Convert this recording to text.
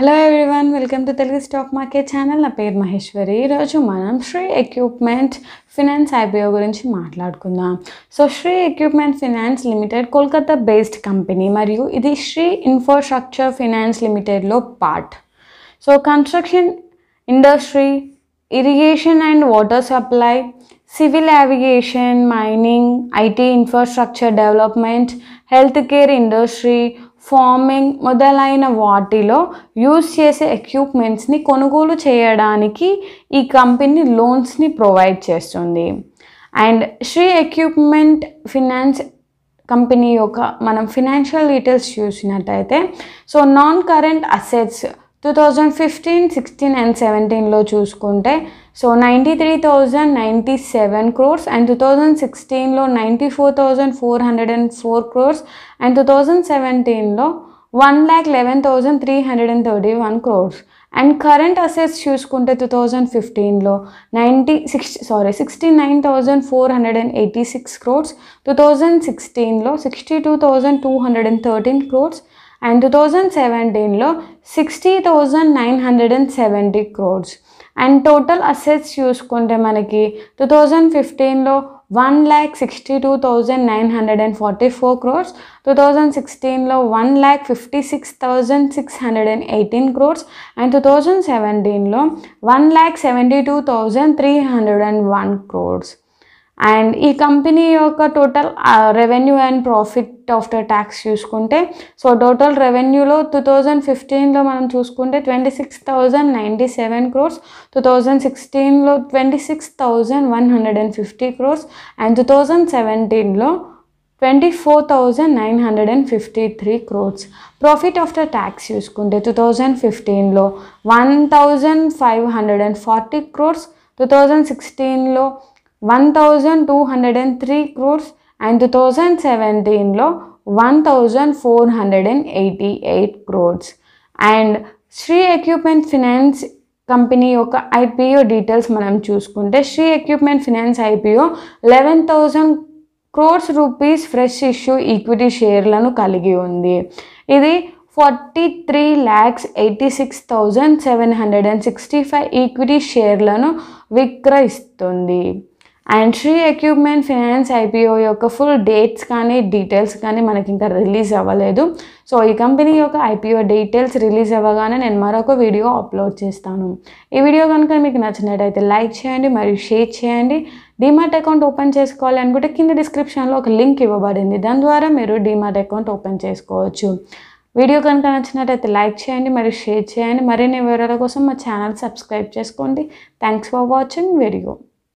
hello everyone welcome to Telugu stock market channel నా పేరు మహేశ్వరి ఈరోజు మనం శ్రీ ఎక్విప్మెంట్ ఫినాన్స్ ఐపీఓ గురించి మాట్లాడుకుందాం so Srei equipment finance limited Kolkata based company మరియు ఇది శ్రీ ఇన్ఫ్రాస్ట్రక్చర్ ఫినాన్స్ లిమిటెడ్లో part so construction industry irrigation and water supply civil aviation mining IT infrastructure development health care industry farming మొదలైన వాటిలో యూజ్ చేసే ఎక్విప్మెంట్స్ని కొనుగోలు చేయడానికి ఈ కంపెనీ లోన్స్ని ప్రొవైడ్ చేస్తుంది and Srei equipment finance company యొక్క మనం ఫినాన్షియల్ డీటెయిల్స్ చూసినట్టయితే so non current assets two thousand fifteen sixteen and సెవెంటీన్లో చూసుకుంటే so ninety three thousand ninety seven crores and two thousand సిక్స్టీన్లో ninety four thousand four hundred and four crores and two thousand సెవెంటీన్లో one lakh eleven thousand three hundred and thirty one crores and current assets చూసుకుంటే two thousand ఫిఫ్టీన్లో ninety six sorry sixty nine thousand four hundred and eighty six crores two thousand సిక్స్టీన్లో sixty two thousand two hundred and thirteen crores and two thousand సెవెంటీన్లో sixty thousand nine hundred and seventy crores and total assets చూసుకుంటే మనకి two thousand ఫిఫ్టీన్లో one lakh sixty two thousand nine hundred and forty four crores two thousand సిక్స్టీన్లో one lakh fifty six thousand six hundred and eighteen crores and two thousand సెవెంటీన్లో one lakh seventy two thousand three hundred and one crores and ఈ company యొక్క total revenue and profit after tax చూసుకుంటే so total రెవెన్యూలో two thousand ఫిఫ్టీన్లో మనం చూసుకుంటే twenty six thousand ninety seven crores two thousand సిక్స్టీన్లో twenty six thousand one hundred and fifty crores and two thousand సెవెంటీన్లో twenty four thousand nine hundred and fifty three crores profit after tax చూసుకుంటే two thousand ఫిఫ్టీన్లో one thousand five hundred and forty crores two thousand సిక్స్టీన్లో one thousand two hundred and three crores and two thousand సెవెంటీన్లో one thousand four hundred and eighty eight crores and Srei equipment finance company యొక్క IPO details మనం చూసుకుంటే Srei equipment finance IPO eleven thousand crores rupees fresh issue equity షేర్లను కలిగి ఉంది ఇది forty three lakhs eighty six thousand seven hundred and sixty five equity షేర్లను విక్రయిస్తుంది and Srei equipment finance IPO యొక్క ఫుల్ డేట్స్ కానీ డీటెయిల్స్ కానీ మనకి ఇంకా రిలీజ్ అవ్వలేదు సో ఈ కంపెనీ యొక్క ఐపీఓ డీటెయిల్స్ రిలీజ్ అవ్వగానే నేను మరొక వీడియో అప్లోడ్ చేస్తాను ఈ వీడియో కనుక మీకు నచ్చినట్టయితే లైక్ చేయండి మరియు షేర్ చేయండి డీమార్ట్ అకౌంట్ ఓపెన్ చేసుకోవాలి అనుకుంటే కింద డిస్క్రిప్షన్లో ఒక లింక్ ఇవ్వబడింది దాని ద్వారా మీరు డీమార్ట్ అకౌంట్ ఓపెన్ చేసుకోవచ్చు వీడియో కనుక నచ్చినట్టయితే లైక్ చేయండి మరియు షేర్ చేయండి మరిన్ని వివరాల కోసం మా ఛానల్ సబ్స్క్రైబ్ చేసుకోండి థ్యాంక్స్ ఫర్ వాచింగ్ వీడియో